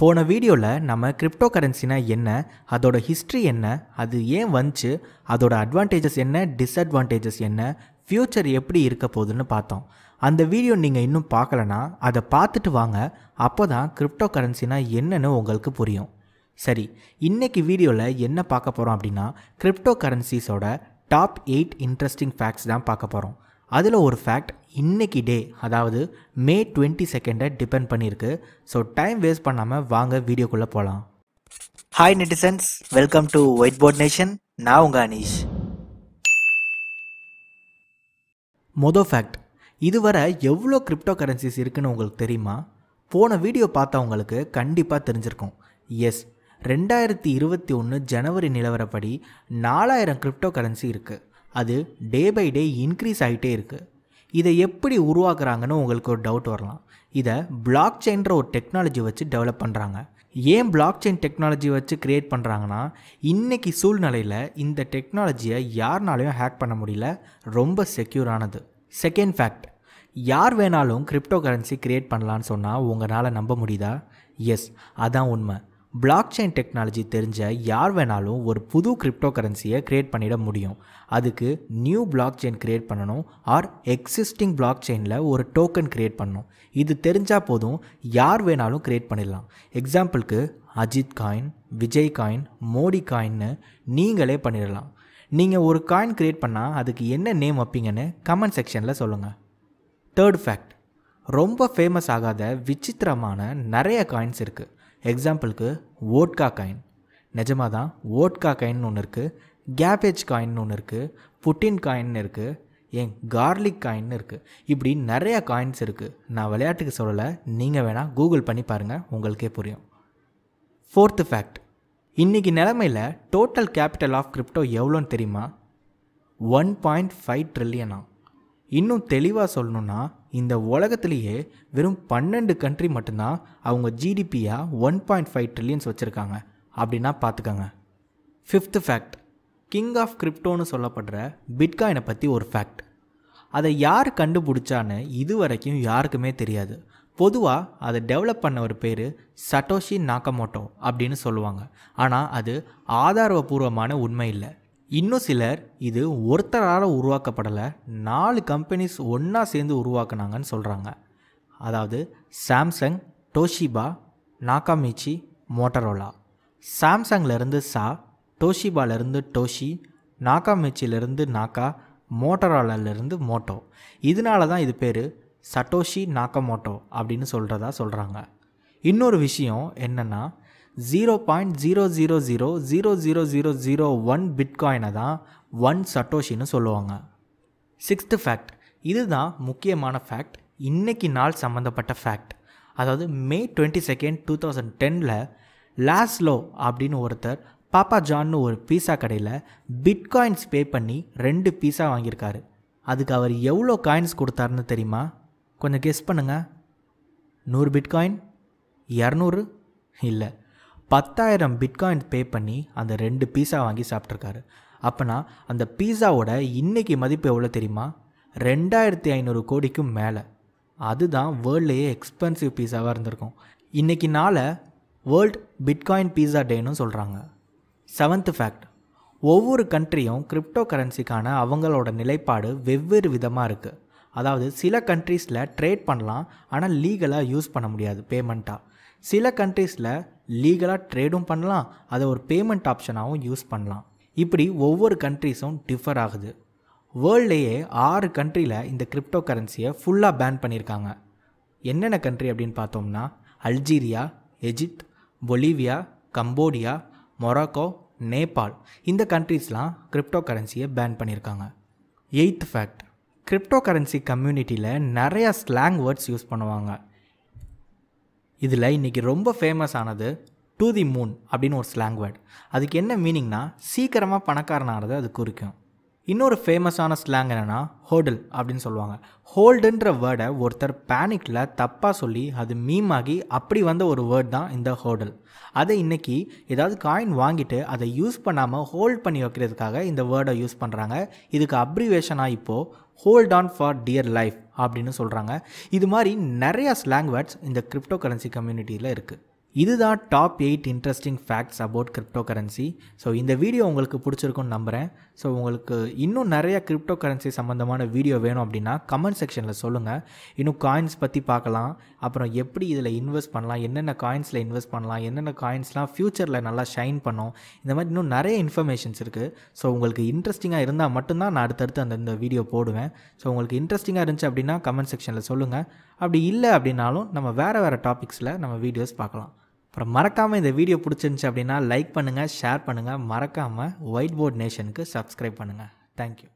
போன வீடியோவில் நம்ம கிரிப்டோ கரன்சினா என்ன அதோட ஹிஸ்ட்ரி என்ன அது ஏன் வந்துச்சு அதோட அட்வான்டேஜஸ் என்ன டிஸ்அட்வான்டேஜஸ் என்ன ஃப்யூச்சர் எப்படி இருக்க போகுதுன்னு பார்த்தோம் அந்த வீடியோ நீங்கள் இன்னும் பார்க்கலனா அதை பார்த்துட்டு வாங்க அப்போ தான் கிரிப்டோ கரன்சினா என்னன்னு உங்களுக்கு புரியும் சரி இன்றைக்கி வீடியோவில் என்ன பார்க்க போகிறோம் அப்படின்னா கிரிப்டோ கரன்சிஸோட டாப் எயிட் இன்ட்ரெஸ்டிங் ஃபேக்ட்ஸ் தான் பார்க்க போகிறோம் அதில் ஒரு ஃபேக்ட் இன்னைக்கு டே அதாவது மே டுவெண்ட்டி செகண்டை டிபெண்ட் பண்ணியிருக்கு ஸோ டைம் வேஸ்ட் பண்ணாமல் வாங்க வீடியோக்குள்ளே போகலாம் hi netizens welcome to white board nation நான் உங்கள் அனீஷ் மொதல் ஃபேக்ட் இதுவரை எவ்வளோ கிரிப்டோ கரன்சிஸ் இருக்குன்னு உங்களுக்கு தெரியுமா போன வீடியோ பார்த்தவங்களுக்கு கண்டிப்பாக தெரிஞ்சிருக்கும் எஸ் ரெண்டாயிரத்தி இருபத்தி ஒன்று ஜனவரி நிலவரப்படி நாலாயிரம் கிரிப்டோ கரன்சி இருக்குது அது டே பை டே இன்க்ரீஸ் ஆகிட்டே இருக்குது இதை எப்படி உருவாக்குறாங்கன்னு உங்களுக்கு ஒரு டவுட் வரலாம் இதை பிளாக் செயின்ற ஒரு டெக்னாலஜி வச்சு டெவலப் பண்ணுறாங்க ஏன் பிளாக் செயின் டெக்னாலஜி வச்சு க்ரியேட் பண்ணுறாங்கன்னா இன்றைக்கி சூழ்நிலையில் இந்த டெக்னாலஜியை யாருனாலையும் ஹேக் பண்ண முடியல ரொம்ப செக்யூரானது செகண்ட் ஃபேக்ட் யார் வேணாலும் கிரிப்டோ கரன்சி க்ரியேட் பண்ணலான்னு சொன்னால் உங்களால் நம்ப முடியுதா எஸ் அதான் உண்மை பிளாக் செயின் டெக்னாலஜி தெரிஞ்ச யார் வேணாலும் ஒரு புது கிரிப்டோ கரன்சியை க்ரியேட் பண்ணிட முடியும் அதுக்கு நியூ பிளாக் செயின் க்ரியேட் பண்ணணும் ஆர் எக்ஸிஸ்டிங் பிளாக் செயினில் ஒரு டோக்கன் க்ரியேட் பண்ணணும் இது தெரிஞ்சால் போதும் யார் வேணாலும் க்ரியேட் பண்ணிடலாம் எக்ஸாம்பிளுக்கு அஜித் காயின் விஜய் காயின் மோடி காயின்னு நீங்களே பண்ணிடலாம் நீங்கள் ஒரு காயின் க்ரியேட் பண்ணால் அதுக்கு என்ன நேம் வைப்பீங்கன்னு கமெண்ட் செக்ஷனில் சொல்லுங்கள் தேர்ட் ஃபேக்ட் ரொம்ப ஃபேமஸ் ஆகாத விசித்திரமான நிறைய காயின்ஸ் இருக்குது எக்ஸாம்பிளுக்கு ஓட்கா காயின் நிஜமாக தான் ஓட்கா காயின்னு ஒன்று இருக்குது கேபேஜ் காயின்னு ஒன்று இருக்குது புட்டின் காயின்னு இருக்குது ஏன் கார்லிக் காயின்னு இருக்குது இப்படி நிறையா காயின்ஸ் இருக்குது நான் விளையாட்டுக்கு சொல்லலை நீங்கள் வேணால் கூகுள் பண்ணி பாருங்கள் உங்களுக்கே புரியும் ஃபோர்த்து ஃபேக்ட் இன்றைக்கி நிலமையில் டோட்டல் கேபிட்டல் ஆஃப் கிரிப்டோ எவ்வளோன்னு தெரியுமா ஒன் பாயிண்ட் ஃபைவ் ட்ரில்லியனா இன்னும் தெளிவாக சொல்லணுன்னா இந்த உலகத்திலேயே வெறும் பன்னெண்டு கண்ட்ரி மட்டும்தான் அவங்க ஜிடிபியாக ஒன் பாயிண்ட் ஃபைவ் ட்ரில்லியன்ஸ் வச்சுருக்காங்க அப்படின்னா பார்த்துக்கோங்க ஃபிஃப்த்து ஃபேக்ட் கிங் ஆஃப் கிரிப்டோன்னு சொல்லப்படுற பிட்காயினை பற்றி ஒரு ஃபேக்ட் அதை யார் கண்டுபிடிச்சான்னு இது வரைக்கும் யாருக்குமே தெரியாது பொதுவாக அதை டெவலப் பண்ண ஒரு பேர் சட்டோஷி நாக்கமோட்டோ அப்படின்னு சொல்லுவாங்க ஆனால் அது ஆதாரபூர்வமான உண்மை இல்லை இன்னும் சிலர் இது ஒருத்தரால் உருவாக்கப்படலை நாலு கம்பெனிஸ் ஒன்றா சேர்ந்து உருவாக்குனாங்கன்னு சொல்கிறாங்க அதாவது சாம்சங் டோஷிபா நாகாமிச்சி மோட்டரோலா சாம்சங்லேருந்து சா டோஷிபாலேருந்து டோஷி நாகாமிச்சிலேருந்து நாக்கா மோட்டரோலாலேருந்து மோட்டோ இதனால தான் இது பேர் சட்டோஷி நாக்கமோட்டோ அப்படின்னு சொல்கிறதா சொல்கிறாங்க இன்னொரு விஷயம் என்னென்னா zero point zero zero zero zero zero zero zero one பிட்காயினை தான் ஒன் சட்டோஷின்னு சொல்லுவாங்க சிக்ஸ்த்து ஃபேக்ட் இதுதான் முக்கியமான ஃபேக்ட் இன்றைக்கி நாள் சம்மந்தப்பட்ட ஃபேக்ட் அதாவது May twenty second two thousand டெனில் லாஸ்லோ அப்படின்னு ஒருத்தர் பாப்பா ஜான்னு ஒரு பீஸா கடையில் பிட்காயின்ஸ் பே பண்ணி ரெண்டு பீஸா வாங்கியிருக்காரு அதுக்கு அவர் எவ்வளோ காயின்ஸ் கொடுத்தாருன்னு தெரியுமா கொஞ்சம் கெஸ் பண்ணுங்கள் நூறு பிட்காயின் இரநூறு இல்லை பத்தாயிரம் பிட்காயின் பே பண்ணி அந்த ரெண்டு பீஸா வாங்கி சாப்பிட்ருக்காரு அப்போனா அந்த பீஸாவோட இன்னைக்கு மதிப்பு எவ்வளோ தெரியுமா ரெண்டாயிரத்தி ஐநூறு கோடிக்கும் மேலே அதுதான் வேர்ல்ட்லேயே எக்ஸ்பென்சிவ் பீஸாவாக இருந்திருக்கும் இன்றைக்கி நாள வேர்ல்ட் பிட்காயின் பீஸா டேன்னு சொல்கிறாங்க செவன்த் ஃபேக்ட் ஒவ்வொரு கண்ட்ரியும் கிரிப்டோ கரன்சிக்கான அவங்களோட நிலைப்பாடு வெவ்வேறு விதமாக இருக்குது அதாவது சில கண்ட்ரீஸில் ட்ரேட் பண்ணலாம் ஆனால் லீகலாக யூஸ் பண்ண முடியாது பேமெண்ட்டாக சில கண்ட்ரீஸில் லீகலாக ட்ரேடும் பண்ணலாம் அதை ஒரு பேமெண்ட் ஆப்ஷனாகவும் யூஸ் பண்ணலாம் இப்படி ஒவ்வொரு கண்ட்ரிஸும் டிஃபர் ஆகுது வேர்ல்ட்லேயே ஆறு கண்ட்ரியில் இந்த கிரிப்டோ கரன்சியை ஃபுல்லாக பேன் பண்ணியிருக்காங்க என்னென்ன கண்ட்ரி அப்படின்னு பார்த்தோம்னா Algeria Egypt Bolivia Cambodia Morocco Nepal இந்த கண்ட்ரிஸ்லாம் கிரிப்டோ கரன்சியை பேன் பண்ணியிருக்காங்க எயித் ஃபேக்ட் கிரிப்டோ கரன்சி கம்யூனிட்டியில் நிறையா ஸ்லாங் வேர்ட்ஸ் யூஸ் பண்ணுவாங்க இதில் இன்றைக்கி ரொம்ப ஃபேமஸ் ஆனது டு தி மூன் அப்படின்னு ஒரு ஸ்லாங் வேர்ட் அதுக்கு என்ன மீனிங்னா சீக்கிரமாக பணக்காரனானது அது குறிக்கும் இன்னொரு ஃபேமஸான ஸ்லாங் என்னென்னா ஹோடல் அப்படின்னு சொல்லுவாங்க ஹோல்டுன்ற வேர்டை ஒருத்தர் பேனிக்கில் தப்பாக சொல்லி அது மீமாகி அப்படி வந்த ஒரு வேர்ட் தான் இந்த ஹோடல் அதை இன்றைக்கி ஏதாவது காயின் வாங்கிட்டு அதை யூஸ் பண்ணாமல் ஹோல்ட் பண்ணி வைக்கிறதுக்காக இந்த வேர்டை யூஸ் பண்ணுறாங்க இதுக்கு அப்ரிவேஷனாக இப்போது hold on for dear life அப்படின்னு சொல்கிறாங்க இது மாதிரி நிறையா ஸ்லாங் வேர்ட்ஸ் இந்த கிரிப்டோ கரன்சி கம்யூனிட்டியில் இருக்குது இதுதான் top eight interesting facts about crypto currency so இந்த வீடியோ உங்களுக்கு பிடிச்சிருக்குன்னு நம்புகிறேன் ஸோ உங்களுக்கு இன்னும் நிறையா கிரிப்டோ கரன்சி சம்மந்தமான வீடியோ வேணும் அப்படின்னா கமெண்ட் செக்ஷனில் சொல்லுங்கள் இன்னும் காயின்ஸ் பற்றி பார்க்கலாம் அப்புறம் எப்படி இதில் இன்வெஸ்ட் பண்ணலாம் என்னென்ன காயின்ஸில் இன்வெஸ்ட் பண்ணலாம் என்னென்ன காயின்ஸ்லாம் ஃப்யூச்சரில் நல்லா ஷைன் பண்ணும் இந்த மாதிரி இன்னும் நிறைய இன்ஃபர்மேஷன்ஸ் இருக்குது ஸோ உங்களுக்கு இன்ட்ரெஸ்டிங்காக இருந்தால் மட்டும்தான் நான் அடுத்தடுத்து அந்த இந்த வீடியோ போடுவேன் ஸோ உங்களுக்கு இன்ட்ரெஸ்டிங்காக இருந்துச்சு அப்படின்னா கமெண்ட் செக்ஷனில் சொல்லுங்கள் அப்படி இல்லை அப்படின்னாலும் நம்ம வேறு வேறு டாபிக்ஸில் நம்ம வீடியோஸ் பார்க்கலாம் அப்புறம் மறக்காமல் இந்த வீடியோ பிடிச்சிருந்துச்சி அப்படின்னா லைக் பண்ணுங்கள் ஷேர் பண்ணுங்கள் மறக்காமல் ஒயிட் போர்ட் நேஷனுக்கு சப்ஸ்கிரைப் பண்ணுங்கள் தேங்க்யூ